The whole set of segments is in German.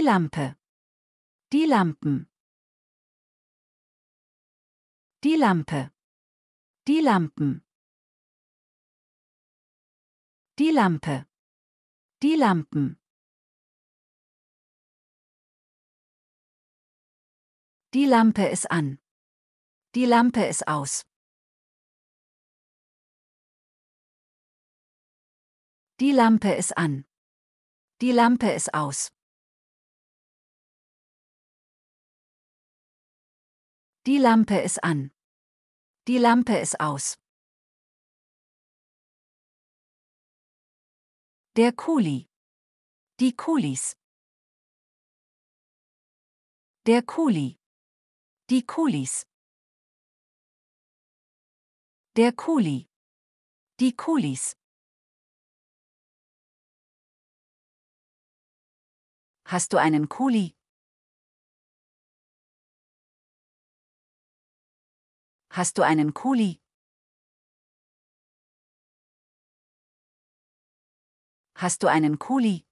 Die Lampe. Die Lampen. Die Lampe. Die Lampen. Die Lampe. Die Lampen. Die Lampe ist an. Die Lampe ist aus. Die Lampe ist an. Die Lampe ist aus. Die Lampe ist an. Die Lampe ist aus. Der Kuli. Die Kulis. Der Kuli. Die Kulis. Der Kuli. Die Kulis. Hast du einen Kuli? Hast du einen Kuli? Hast du einen Kuli?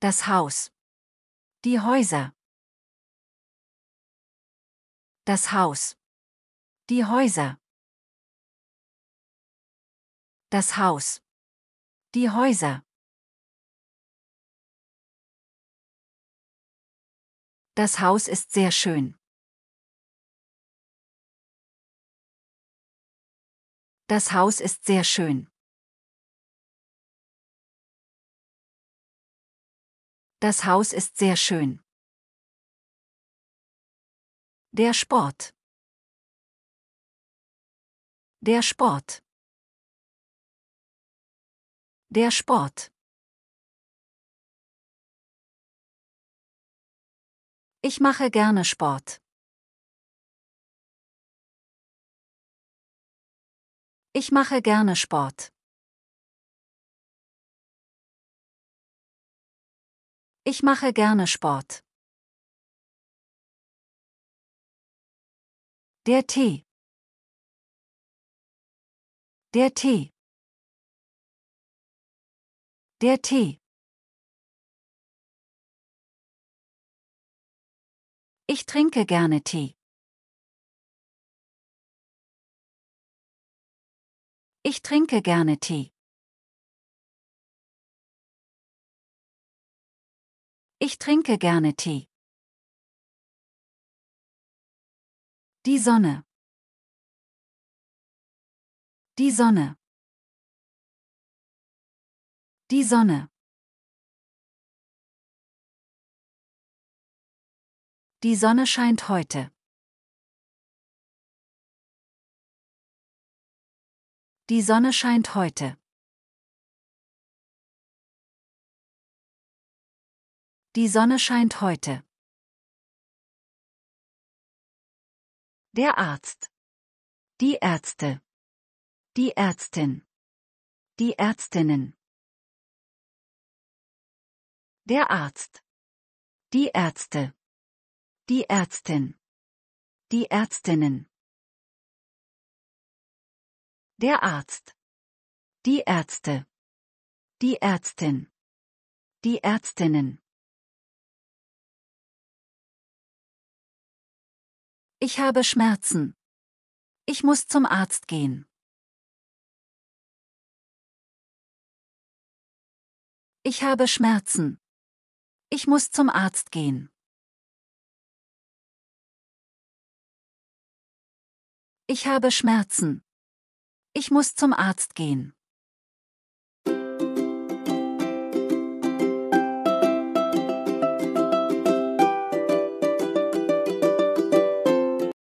Das Haus. Die Häuser. Das Haus. Die Häuser. Das Haus. Die Häuser. Das Haus ist sehr schön. Das Haus ist sehr schön. Das Haus ist sehr schön. Der Sport. Der Sport. Der Sport. Ich mache gerne Sport. Ich mache gerne Sport. Ich mache gerne Sport. Der Tee. Der Tee. Der Tee. Ich trinke gerne Tee. Ich trinke gerne Tee. Ich trinke gerne Tee. Die Sonne. Die Sonne. Die Sonne. Die Sonne scheint heute. Die Sonne scheint heute. Die Sonne scheint heute. Der Arzt. Die Ärzte. Die Ärztin. Die Ärztinnen. Der Arzt. Die Ärzte. Die Ärztin. Die Ärztinnen. Der Arzt. Die Ärzte. Die Ärztin. Die Ärztinnen. Ich habe Schmerzen. Ich muss zum Arzt gehen. Ich habe Schmerzen. Ich muss zum Arzt gehen. Ich habe Schmerzen. Ich muss zum Arzt gehen.